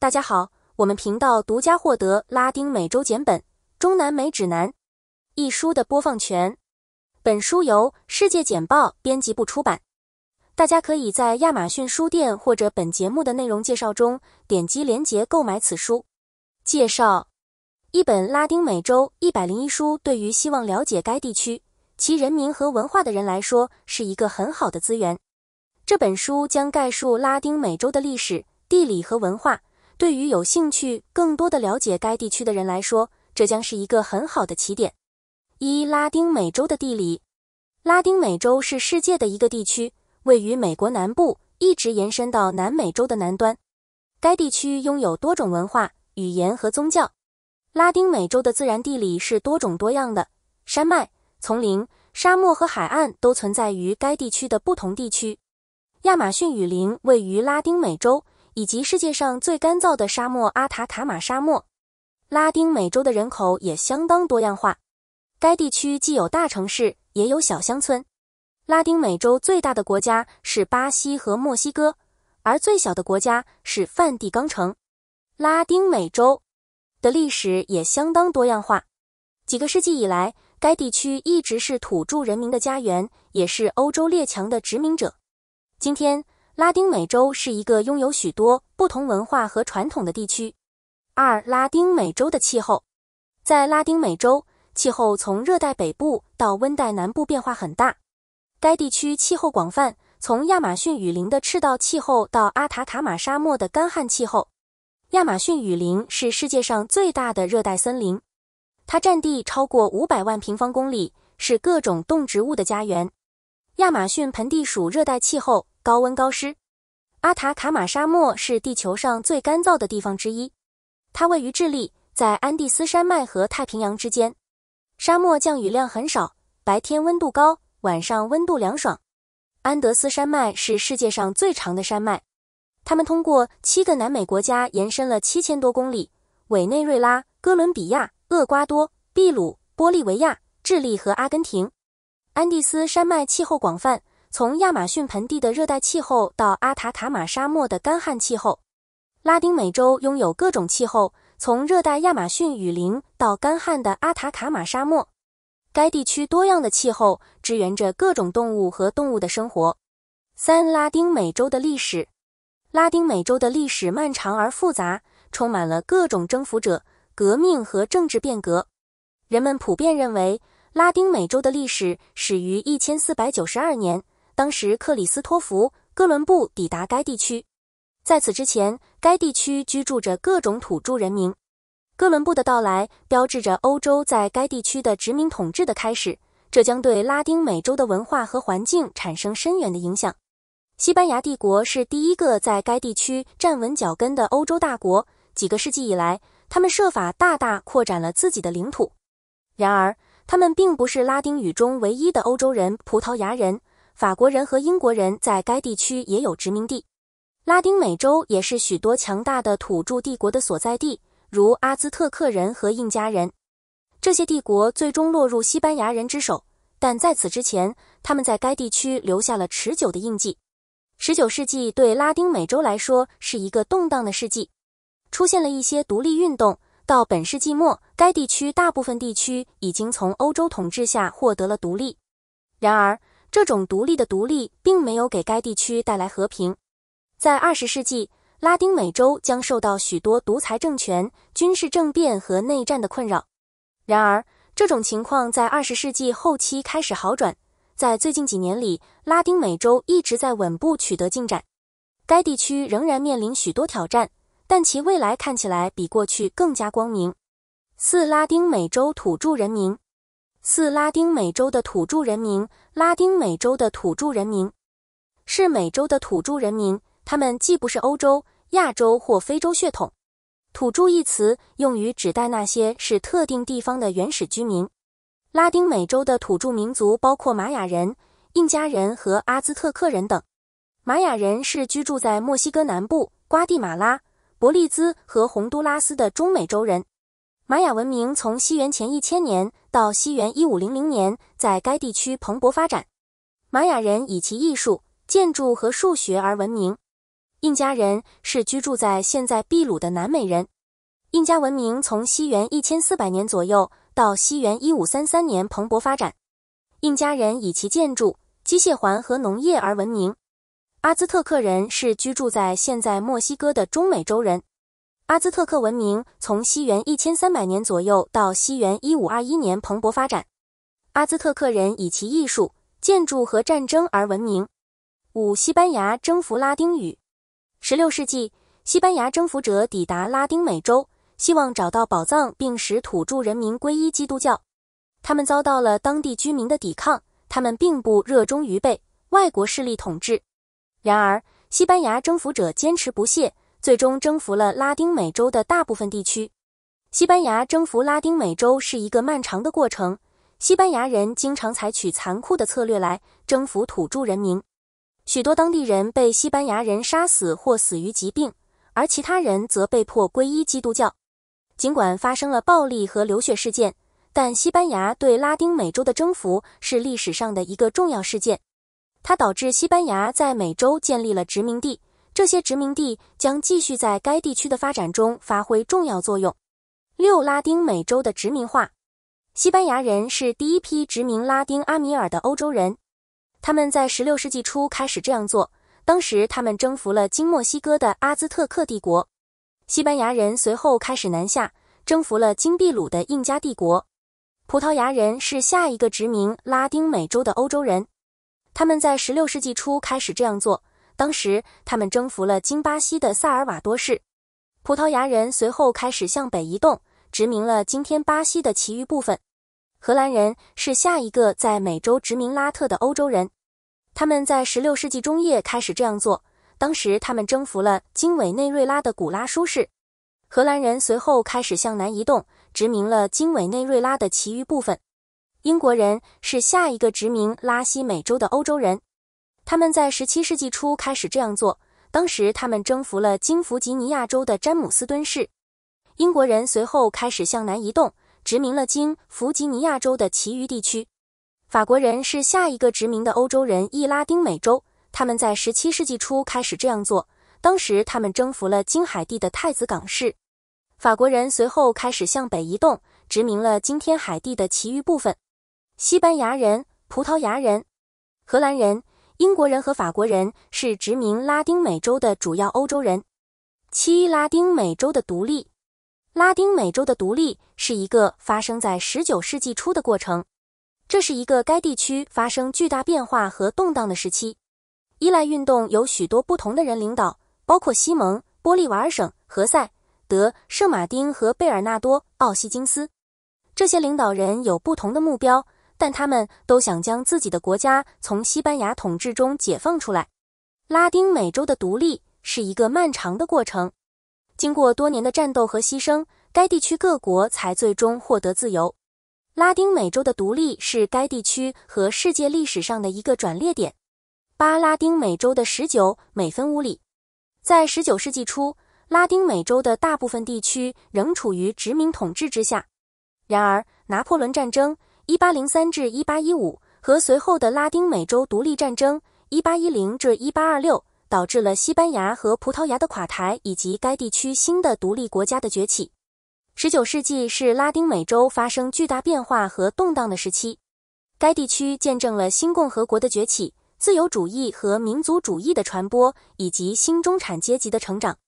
大家好，我们频道独家获得《拉丁美洲简本：中南美指南》一书的播放权。本书由世界简报编辑部出版。大家可以在亚马逊书店或者本节目的内容介绍中点击链接购买此书。介绍：一本拉丁美洲一百零一书，对于希望了解该地区、其人民和文化的人来说，是一个很好的资源。这本书将概述拉丁美洲的历史、地理和文化。对于有兴趣更多的了解该地区的人来说，这将是一个很好的起点。一、拉丁美洲的地理。拉丁美洲是世界的一个地区，位于美国南部，一直延伸到南美洲的南端。该地区拥有多种文化、语言和宗教。拉丁美洲的自然地理是多种多样的，山脉、丛林、沙漠和海岸都存在于该地区的不同地区。亚马逊雨林位于拉丁美洲。以及世界上最干燥的沙漠——阿塔卡马沙漠。拉丁美洲的人口也相当多样化，该地区既有大城市，也有小乡村。拉丁美洲最大的国家是巴西和墨西哥，而最小的国家是梵蒂冈城。拉丁美洲的历史也相当多样化，几个世纪以来，该地区一直是土著人民的家园，也是欧洲列强的殖民者。今天。拉丁美洲是一个拥有许多不同文化和传统的地区。二、拉丁美洲的气候，在拉丁美洲，气候从热带北部到温带南部变化很大。该地区气候广泛，从亚马逊雨林的赤道气候到阿塔卡马沙漠的干旱气候。亚马逊雨林是世界上最大的热带森林，它占地超过五百万平方公里，是各种动植物的家园。亚马逊盆地属热带气候。高温高湿，阿塔卡马沙漠是地球上最干燥的地方之一。它位于智利，在安第斯山脉和太平洋之间。沙漠降雨量很少，白天温度高，晚上温度凉爽。安德斯山脉是世界上最长的山脉，它们通过七个南美国家延伸了七千多公里：委内瑞拉、哥伦比亚、厄瓜多、秘鲁、玻利维亚、智利和阿根廷。安第斯山脉气候广泛。从亚马逊盆地的热带气候到阿塔卡马沙漠的干旱气候，拉丁美洲拥有各种气候，从热带亚马逊雨林到干旱的阿塔卡马沙漠。该地区多样的气候支援着各种动物和动物的生活。三、拉丁美洲的历史，拉丁美洲的历史漫长而复杂，充满了各种征服者、革命和政治变革。人们普遍认为，拉丁美洲的历史始于一千四百九十二年。当时，克里斯托弗·哥伦布抵达该地区。在此之前，该地区居住着各种土著人民。哥伦布的到来标志着欧洲在该地区的殖民统治的开始，这将对拉丁美洲的文化和环境产生深远的影响。西班牙帝国是第一个在该地区站稳脚跟的欧洲大国。几个世纪以来，他们设法大大扩展了自己的领土。然而，他们并不是拉丁语中唯一的欧洲人，葡萄牙人。法国人和英国人在该地区也有殖民地，拉丁美洲也是许多强大的土著帝国的所在地，如阿兹特克人和印加人。这些帝国最终落入西班牙人之手，但在此之前，他们在该地区留下了持久的印记。十九世纪对拉丁美洲来说是一个动荡的世纪，出现了一些独立运动。到本世纪末，该地区大部分地区已经从欧洲统治下获得了独立。然而，这种独立的独立并没有给该地区带来和平。在二十世纪，拉丁美洲将受到许多独裁政权、军事政变和内战的困扰。然而，这种情况在二十世纪后期开始好转。在最近几年里，拉丁美洲一直在稳步取得进展。该地区仍然面临许多挑战，但其未来看起来比过去更加光明。四、拉丁美洲土著人民。四、拉丁美洲的土著人民。拉丁美洲的土著人民是美洲的土著人民，他们既不是欧洲、亚洲或非洲血统。土著一词用于指代那些是特定地方的原始居民。拉丁美洲的土著民族包括玛雅人、印加人和阿兹特克人等。玛雅人是居住在墨西哥南部、瓜地马拉、伯利兹和洪都拉斯的中美洲人。玛雅文明从西元前一千年到西元一五零零年，在该地区蓬勃发展。玛雅人以其艺术、建筑和数学而闻名。印加人是居住在现在秘鲁的南美人。印加文明从西元一千四百年左右到西元一五三三年蓬勃发展。印加人以其建筑、机械环和农业而闻名。阿兹特克人是居住在现在墨西哥的中美洲人。阿兹特克文明从西元一千三百年左右到西元一五二一年蓬勃发展。阿兹特克人以其艺术、建筑和战争而闻名。五、西班牙征服拉丁语。十六世纪，西班牙征服者抵达拉丁美洲，希望找到宝藏并使土著人民皈依基督教。他们遭到了当地居民的抵抗，他们并不热衷于被外国势力统治。然而，西班牙征服者坚持不懈。最终征服了拉丁美洲的大部分地区。西班牙征服拉丁美洲是一个漫长的过程。西班牙人经常采取残酷的策略来征服土著人民，许多当地人被西班牙人杀死或死于疾病，而其他人则被迫皈依基督教。尽管发生了暴力和流血事件，但西班牙对拉丁美洲的征服是历史上的一个重要事件，它导致西班牙在美洲建立了殖民地。这些殖民地将继续在该地区的发展中发挥重要作用。六、拉丁美洲的殖民化。西班牙人是第一批殖民拉丁阿米尔的欧洲人，他们在16世纪初开始这样做。当时，他们征服了今墨西哥的阿兹特克帝国。西班牙人随后开始南下，征服了今秘鲁的印加帝国。葡萄牙人是下一个殖民拉丁美洲的欧洲人，他们在16世纪初开始这样做。当时，他们征服了今巴西的萨尔瓦多市。葡萄牙人随后开始向北移动，殖民了今天巴西的其余部分。荷兰人是下一个在美洲殖民拉特的欧洲人。他们在16世纪中叶开始这样做。当时，他们征服了今委内瑞拉的古拉舒市。荷兰人随后开始向南移动，殖民了今委内瑞拉的其余部分。英国人是下一个殖民拉西美洲的欧洲人。他们在17世纪初开始这样做。当时，他们征服了今弗吉尼亚州的詹姆斯敦市。英国人随后开始向南移动，殖民了今弗吉尼亚州的其余地区。法国人是下一个殖民的欧洲人，亦拉丁美洲。他们在17世纪初开始这样做。当时，他们征服了金海地的太子港市。法国人随后开始向北移动，殖民了今天海地的其余部分。西班牙人、葡萄牙人、荷兰人。英国人和法国人是殖民拉丁美洲的主要欧洲人。七、拉丁美洲的独立。拉丁美洲的独立是一个发生在十九世纪初的过程，这是一个该地区发生巨大变化和动荡的时期。依赖运动有许多不同的人领导，包括西蒙·玻利瓦尔、省何塞·德·圣马丁和贝尔纳多·奥西金斯。这些领导人有不同的目标。但他们都想将自己的国家从西班牙统治中解放出来。拉丁美洲的独立是一个漫长的过程，经过多年的战斗和牺牲，该地区各国才最终获得自由。拉丁美洲的独立是该地区和世界历史上的一个转捩点。八拉丁美洲的十九美分五里，在十九世纪初，拉丁美洲的大部分地区仍处于殖民统治之下。然而，拿破仑战争。一八零三至一八一五和随后的拉丁美洲独立战争（一八一零至一八二六）导致了西班牙和葡萄牙的垮台，以及该地区新的独立国家的崛起。十九世纪是拉丁美洲发生巨大变化和动荡的时期。该地区见证了新共和国的崛起、自由主义和民族主义的传播，以及新中产阶级的成长。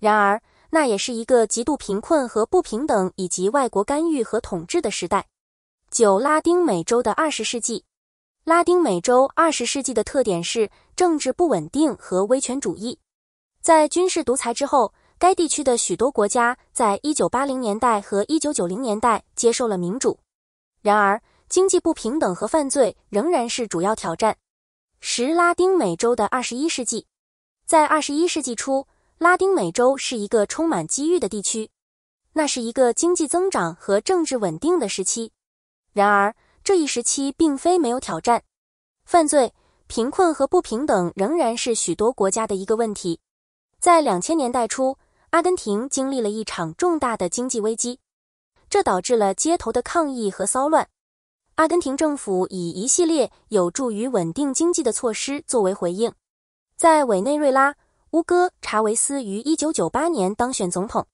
然而，那也是一个极度贫困和不平等，以及外国干预和统治的时代。九、拉丁美洲的二十世纪，拉丁美洲二十世纪的特点是政治不稳定和威权主义。在军事独裁之后，该地区的许多国家在一九八零年代和一九九零年代接受了民主。然而，经济不平等和犯罪仍然是主要挑战。十、拉丁美洲的二十一世纪，在二十一世纪初，拉丁美洲是一个充满机遇的地区，那是一个经济增长和政治稳定的时期。然而，这一时期并非没有挑战，犯罪、贫困和不平等仍然是许多国家的一个问题。在两千年代初，阿根廷经历了一场重大的经济危机，这导致了街头的抗议和骚乱。阿根廷政府以一系列有助于稳定经济的措施作为回应。在委内瑞拉，乌戈·查韦斯于一九九八年当选总统，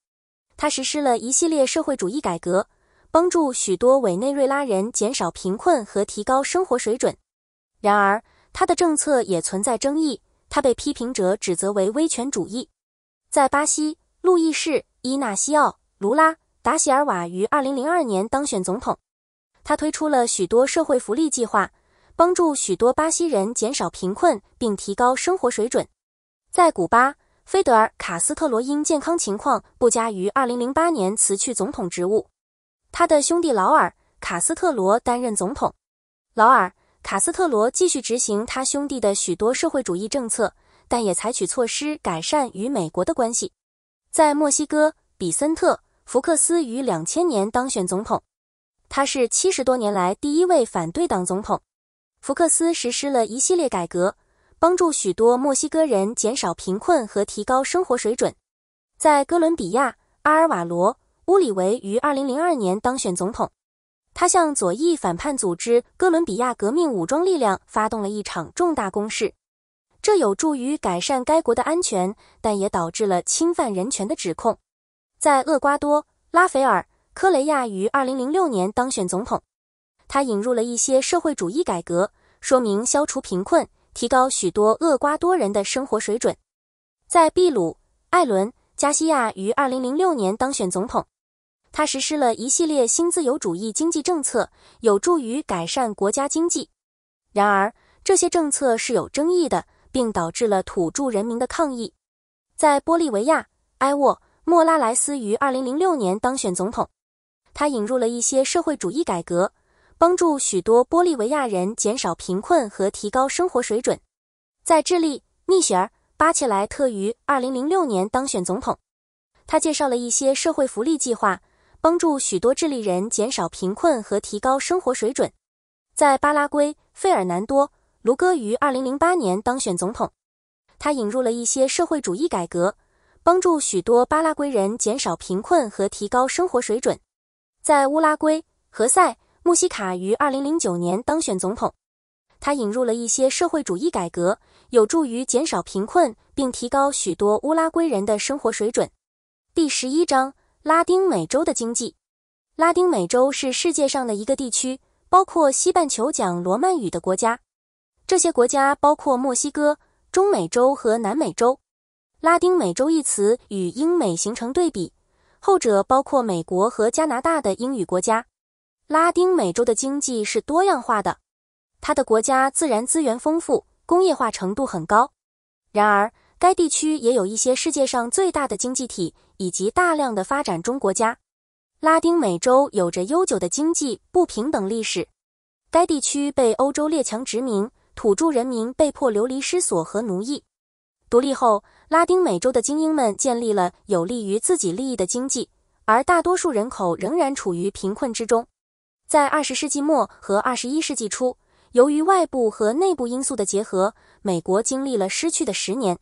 他实施了一系列社会主义改革。帮助许多委内瑞拉人减少贫困和提高生活水准，然而他的政策也存在争议，他被批评者指责为威权主义。在巴西，路易士·伊纳西奥·卢拉·达席尔瓦于2002年当选总统，他推出了许多社会福利计划，帮助许多巴西人减少贫困并提高生活水准。在古巴，菲德尔·卡斯特罗因健康情况不佳于2008年辞去总统职务。他的兄弟劳尔·卡斯特罗担任总统。劳尔·卡斯特罗继续执行他兄弟的许多社会主义政策，但也采取措施改善与美国的关系。在墨西哥，比森特·福克斯于两千年当选总统，他是七十多年来第一位反对党总统。福克斯实施了一系列改革，帮助许多墨西哥人减少贫困和提高生活水准。在哥伦比亚，阿尔瓦罗。乌里维于二零零二年当选总统，他向左翼反叛组织哥伦比亚革命武装力量发动了一场重大攻势，这有助于改善该国的安全，但也导致了侵犯人权的指控。在厄瓜多，拉斐尔·科雷亚于二零零六年当选总统，他引入了一些社会主义改革，说明消除贫困，提高许多厄瓜多人的生活水准。在秘鲁，艾伦·加西亚于二零零六年当选总统。他实施了一系列新自由主义经济政策，有助于改善国家经济。然而，这些政策是有争议的，并导致了土著人民的抗议。在玻利维亚，埃沃·莫拉莱斯于二零零六年当选总统，他引入了一些社会主义改革，帮助许多玻利维亚人减少贫困和提高生活水准。在智利，密雪儿·巴切莱特于二零零六年当选总统，他介绍了一些社会福利计划。帮助许多智利人减少贫困和提高生活水准。在巴拉圭，费尔南多·卢戈于2008年当选总统，他引入了一些社会主义改革，帮助许多巴拉圭人减少贫困和提高生活水准。在乌拉圭，何塞·穆西卡于2009年当选总统，他引入了一些社会主义改革，有助于减少贫困并提高许多乌拉圭人的生活水准。第十一章。拉丁美洲的经济。拉丁美洲是世界上的一个地区，包括西半球讲罗曼语的国家。这些国家包括墨西哥、中美洲和南美洲。拉丁美洲一词与英美形成对比，后者包括美国和加拿大的英语国家。拉丁美洲的经济是多样化的，它的国家自然资源丰富，工业化程度很高。然而，该地区也有一些世界上最大的经济体以及大量的发展中国家。拉丁美洲有着悠久的经济不平等历史。该地区被欧洲列强殖民，土著人民被迫流离失所和奴役。独立后，拉丁美洲的精英们建立了有利于自己利益的经济，而大多数人口仍然处于贫困之中。在二十世纪末和二十一世纪初，由于外部和内部因素的结合，美国经历了失去的十年。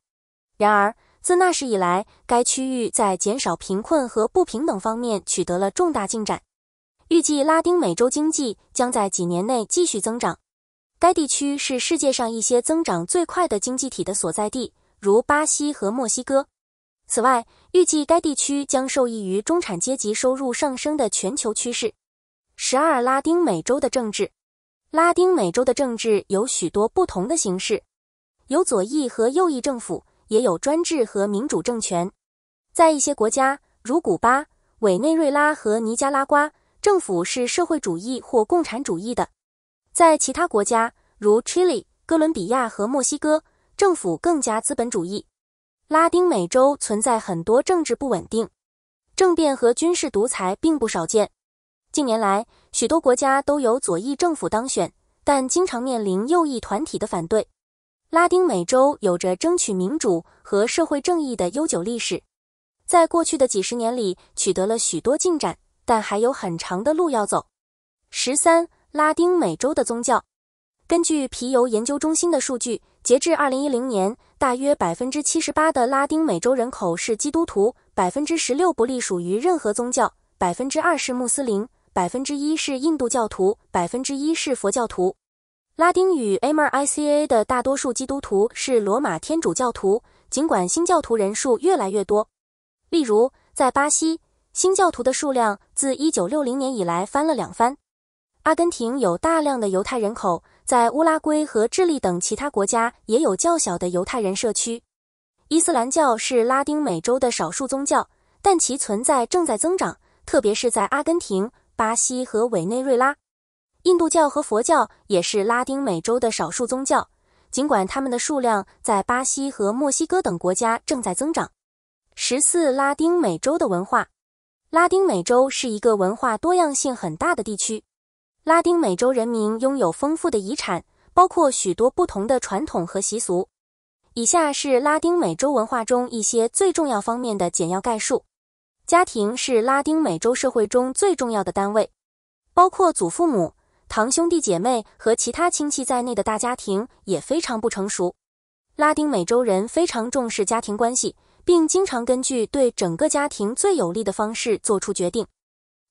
然而，自那时以来，该区域在减少贫困和不平等方面取得了重大进展。预计拉丁美洲经济将在几年内继续增长。该地区是世界上一些增长最快的经济体的所在地，如巴西和墨西哥。此外，预计该地区将受益于中产阶级收入上升的全球趋势。十二，拉丁美洲的政治。拉丁美洲的政治有许多不同的形式，有左翼和右翼政府。也有专制和民主政权，在一些国家如古巴、委内瑞拉和尼加拉瓜，政府是社会主义或共产主义的；在其他国家如 Chile、哥伦比亚和墨西哥，政府更加资本主义。拉丁美洲存在很多政治不稳定，政变和军事独裁并不少见。近年来，许多国家都有左翼政府当选，但经常面临右翼团体的反对。拉丁美洲有着争取民主和社会正义的悠久历史，在过去的几十年里取得了许多进展，但还有很长的路要走。十三，拉丁美洲的宗教。根据皮尤研究中心的数据，截至二零一零年，大约百分之七十八的拉丁美洲人口是基督徒，百分之十六不隶属于任何宗教，百分之二是穆斯林，百分之一是印度教徒，百分之一是佛教徒。拉丁语 America 的大多数基督徒是罗马天主教徒，尽管新教徒人数越来越多。例如，在巴西，新教徒的数量自1960年以来翻了两番。阿根廷有大量的犹太人口，在乌拉圭和智利等其他国家也有较小的犹太人社区。伊斯兰教是拉丁美洲的少数宗教，但其存在正在增长，特别是在阿根廷、巴西和委内瑞拉。印度教和佛教也是拉丁美洲的少数宗教，尽管它们的数量在巴西和墨西哥等国家正在增长。十四，拉丁美洲的文化。拉丁美洲是一个文化多样性很大的地区。拉丁美洲人民拥有丰富的遗产，包括许多不同的传统和习俗。以下是拉丁美洲文化中一些最重要方面的简要概述。家庭是拉丁美洲社会中最重要的单位，包括祖父母。堂兄弟姐妹和其他亲戚在内的大家庭也非常不成熟。拉丁美洲人非常重视家庭关系，并经常根据对整个家庭最有利的方式做出决定。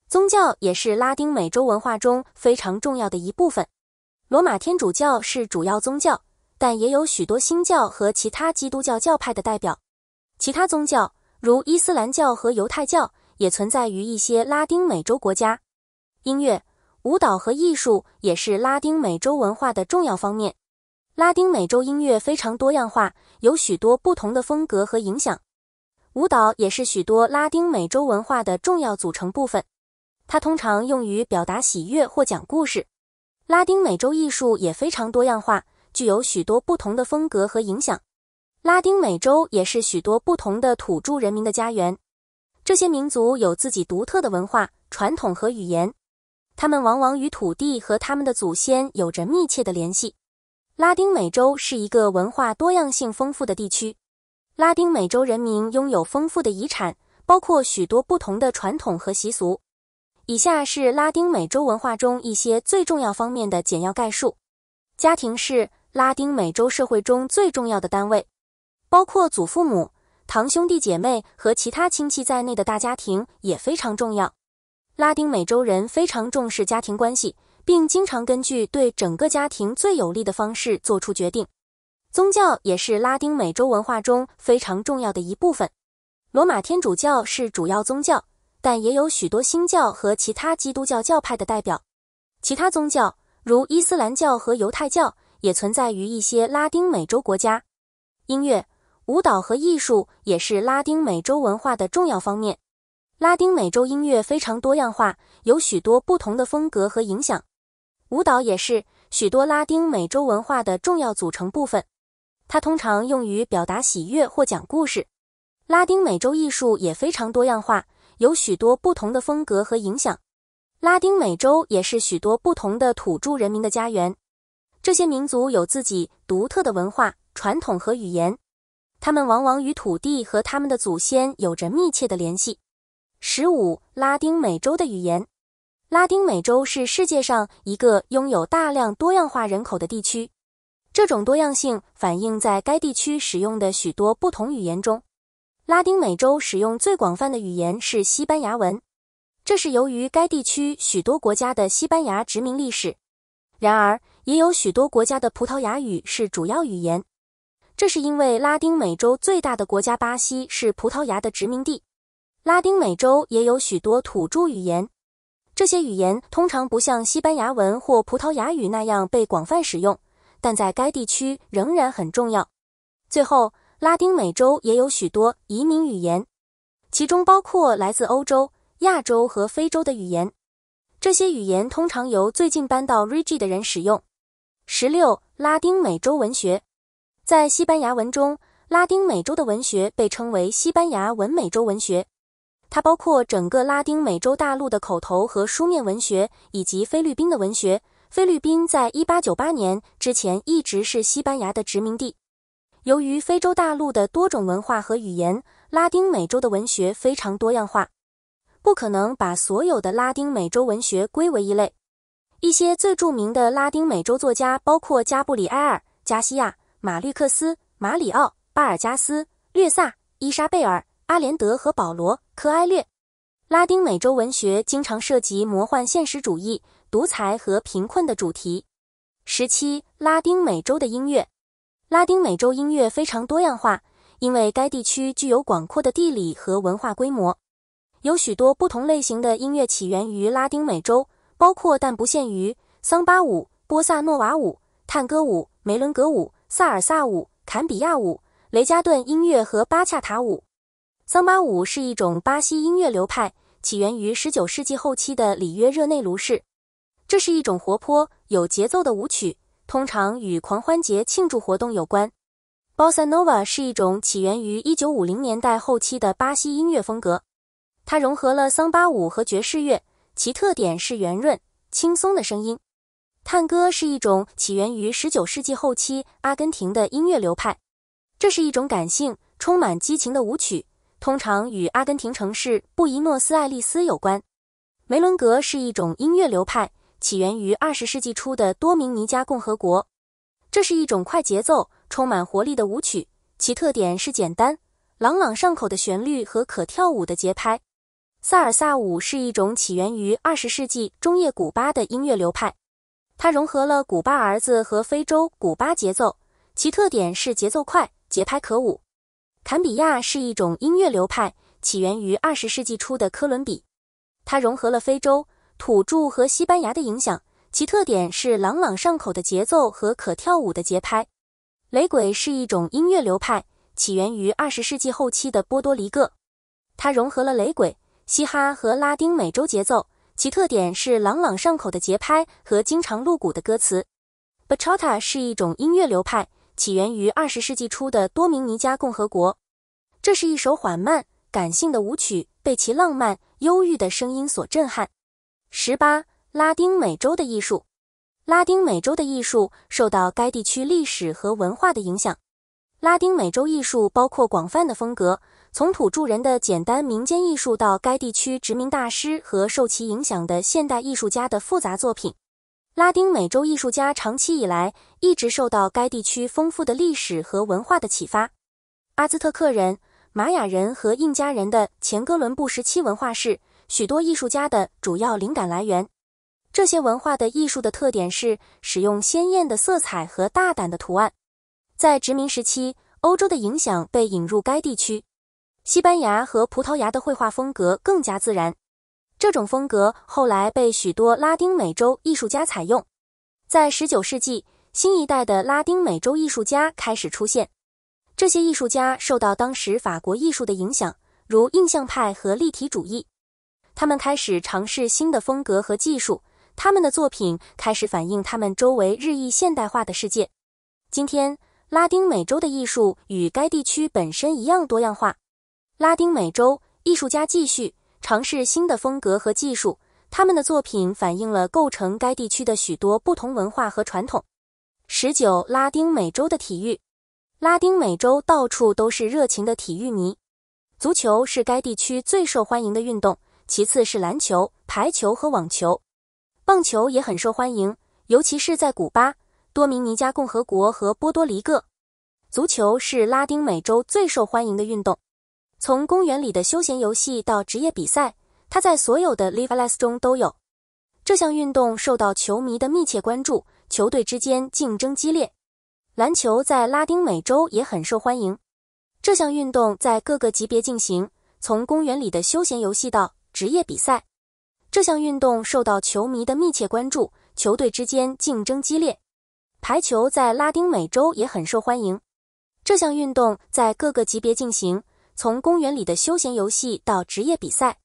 宗教也是拉丁美洲文化中非常重要的一部分。罗马天主教是主要宗教，但也有许多新教和其他基督教教派的代表。其他宗教如伊斯兰教和犹太教也存在于一些拉丁美洲国家。音乐。舞蹈和艺术也是拉丁美洲文化的重要方面。拉丁美洲音乐非常多样化，有许多不同的风格和影响。舞蹈也是许多拉丁美洲文化的重要组成部分，它通常用于表达喜悦或讲故事。拉丁美洲艺术也非常多样化，具有许多不同的风格和影响。拉丁美洲也是许多不同的土著人民的家园，这些民族有自己独特的文化传统和语言。他们往往与土地和他们的祖先有着密切的联系。拉丁美洲是一个文化多样性丰富的地区。拉丁美洲人民拥有丰富的遗产，包括许多不同的传统和习俗。以下是拉丁美洲文化中一些最重要方面的简要概述：家庭是拉丁美洲社会中最重要的单位，包括祖父母、堂兄弟姐妹和其他亲戚在内的大家庭也非常重要。拉丁美洲人非常重视家庭关系，并经常根据对整个家庭最有利的方式做出决定。宗教也是拉丁美洲文化中非常重要的一部分。罗马天主教是主要宗教，但也有许多新教和其他基督教教派的代表。其他宗教如伊斯兰教和犹太教也存在于一些拉丁美洲国家。音乐、舞蹈和艺术也是拉丁美洲文化的重要方面。拉丁美洲音乐非常多样化，有许多不同的风格和影响。舞蹈也是许多拉丁美洲文化的重要组成部分，它通常用于表达喜悦或讲故事。拉丁美洲艺术也非常多样化，有许多不同的风格和影响。拉丁美洲也是许多不同的土著人民的家园，这些民族有自己独特的文化传统和语言，他们往往与土地和他们的祖先有着密切的联系。十五，拉丁美洲的语言。拉丁美洲是世界上一个拥有大量多样化人口的地区，这种多样性反映在该地区使用的许多不同语言中。拉丁美洲使用最广泛的语言是西班牙文，这是由于该地区许多国家的西班牙殖民历史。然而，也有许多国家的葡萄牙语是主要语言，这是因为拉丁美洲最大的国家巴西是葡萄牙的殖民地。拉丁美洲也有许多土著语言，这些语言通常不像西班牙文或葡萄牙语那样被广泛使用，但在该地区仍然很重要。最后，拉丁美洲也有许多移民语言，其中包括来自欧洲、亚洲和非洲的语言。这些语言通常由最近搬到 Rigi 的人使用。十六，拉丁美洲文学，在西班牙文中，拉丁美洲的文学被称为西班牙文美洲文学。它包括整个拉丁美洲大陆的口头和书面文学，以及菲律宾的文学。菲律宾在一八九八年之前一直是西班牙的殖民地。由于非洲大陆的多种文化和语言，拉丁美洲的文学非常多样化，不可能把所有的拉丁美洲文学归为一类。一些最著名的拉丁美洲作家包括加布里埃尔·加西亚、马利克斯、马里奥、巴尔加斯、略萨、伊莎贝尔。阿连德和保罗·科埃略，拉丁美洲文学经常涉及魔幻现实主义、独裁和贫困的主题。十七，拉丁美洲的音乐，拉丁美洲音乐非常多样化，因为该地区具有广阔的地理和文化规模。有许多不同类型的音乐起源于拉丁美洲，包括但不限于桑巴舞、波萨诺瓦舞、探戈舞、梅伦格舞、萨尔萨舞、坎比亚舞、雷加顿音乐和巴恰塔舞。桑巴舞是一种巴西音乐流派，起源于19世纪后期的里约热内卢市。这是一种活泼有节奏的舞曲，通常与狂欢节庆祝活动有关。Bossa Nova 是一种起源于1950年代后期的巴西音乐风格，它融合了桑巴舞和爵士乐，其特点是圆润、轻松的声音。探戈是一种起源于19世纪后期阿根廷的音乐流派，这是一种感性、充满激情的舞曲。通常与阿根廷城市布宜诺斯艾利斯有关。梅伦格是一种音乐流派，起源于二十世纪初的多明尼加共和国。这是一种快节奏、充满活力的舞曲，其特点是简单、朗朗上口的旋律和可跳舞的节拍。萨尔萨舞是一种起源于二十世纪中叶古巴的音乐流派，它融合了古巴儿子和非洲古巴节奏，其特点是节奏快、节拍可舞。坎比亚是一种音乐流派，起源于二十世纪初的哥伦比亚，它融合了非洲、土著和西班牙的影响，其特点是朗朗上口的节奏和可跳舞的节拍。雷鬼是一种音乐流派，起源于二十世纪后期的波多黎各，它融合了雷鬼、嘻哈和拉丁美洲节奏，其特点是朗朗上口的节拍和经常露骨的歌词。Bachata 是一种音乐流派。起源于二十世纪初的多明尼加共和国。这是一首缓慢、感性的舞曲，被其浪漫、忧郁的声音所震撼。十八，拉丁美洲的艺术。拉丁美洲的艺术受到该地区历史和文化的影响。拉丁美洲艺术包括广泛的风格，从土著人的简单民间艺术到该地区殖民大师和受其影响的现代艺术家的复杂作品。拉丁美洲艺术家长期以来一直受到该地区丰富的历史和文化的启发。阿兹特克人、玛雅人和印加人的前哥伦布时期文化是许多艺术家的主要灵感来源。这些文化的艺术的特点是使用鲜艳的色彩和大胆的图案。在殖民时期，欧洲的影响被引入该地区，西班牙和葡萄牙的绘画风格更加自然。这种风格后来被许多拉丁美洲艺术家采用。在19世纪，新一代的拉丁美洲艺术家开始出现。这些艺术家受到当时法国艺术的影响，如印象派和立体主义。他们开始尝试新的风格和技术。他们的作品开始反映他们周围日益现代化的世界。今天，拉丁美洲的艺术与该地区本身一样多样化。拉丁美洲艺术家继续。尝试新的风格和技术，他们的作品反映了构成该地区的许多不同文化和传统。十九，拉丁美洲的体育。拉丁美洲到处都是热情的体育迷，足球是该地区最受欢迎的运动，其次是篮球、排球和网球。棒球也很受欢迎，尤其是在古巴、多米尼加共和国和波多黎各。足球是拉丁美洲最受欢迎的运动。从公园里的休闲游戏到职业比赛，他在所有的 live less 中都有这项运动受到球迷的密切关注，球队之间竞争激烈。篮球在拉丁美洲也很受欢迎，这项运动在各个级别进行，从公园里的休闲游戏到职业比赛。这项运动受到球迷的密切关注，球队之间竞争激烈。排球在拉丁美洲也很受欢迎，这项运动在各个级别进行。从公园里的休闲游戏到职业比赛，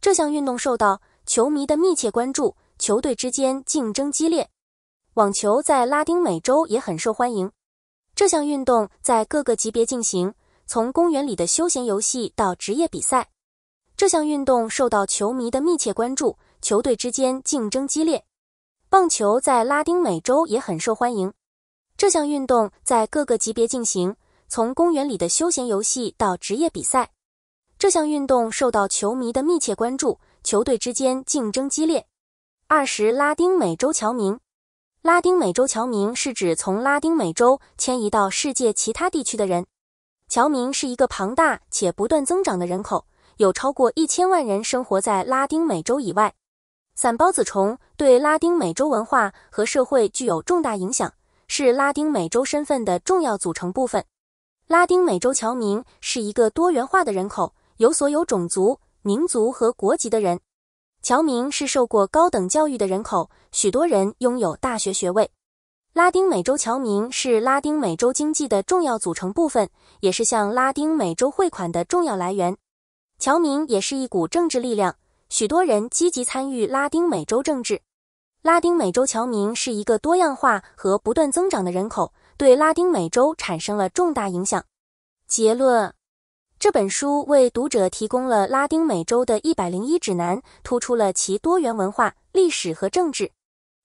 这项运动受到球迷的密切关注，球队之间竞争激烈。网球在拉丁美洲也很受欢迎，这项运动在各个级别进行。从公园里的休闲游戏到职业比赛，这项运动受到球迷的密切关注，球队之间竞争激烈。棒球在拉丁美洲也很受欢迎，这项运动在各个级别进行。从公园里的休闲游戏到职业比赛，这项运动受到球迷的密切关注，球队之间竞争激烈。二十，拉丁美洲侨民。拉丁美洲侨民是指从拉丁美洲迁移到世界其他地区的人。侨民是一个庞大且不断增长的人口，有超过一千万人生活在拉丁美洲以外。伞孢子虫对拉丁美洲文化和社会具有重大影响，是拉丁美洲身份的重要组成部分。拉丁美洲侨民是一个多元化的人口，有所有种族、民族和国籍的人。侨民是受过高等教育的人口，许多人拥有大学学位。拉丁美洲侨民是拉丁美洲经济的重要组成部分，也是向拉丁美洲汇款的重要来源。侨民也是一股政治力量，许多人积极参与拉丁美洲政治。拉丁美洲侨民是一个多样化和不断增长的人口。对拉丁美洲产生了重大影响。结论：这本书为读者提供了拉丁美洲的一百零一指南，突出了其多元文化、历史和政治。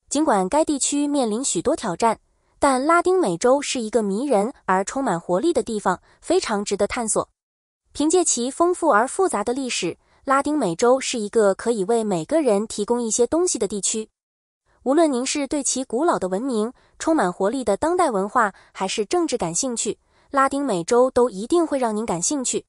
尽管该地区面临许多挑战，但拉丁美洲是一个迷人而充满活力的地方，非常值得探索。凭借其丰富而复杂的历史，拉丁美洲是一个可以为每个人提供一些东西的地区。无论您是对其古老的文明、充满活力的当代文化，还是政治感兴趣，拉丁美洲都一定会让您感兴趣。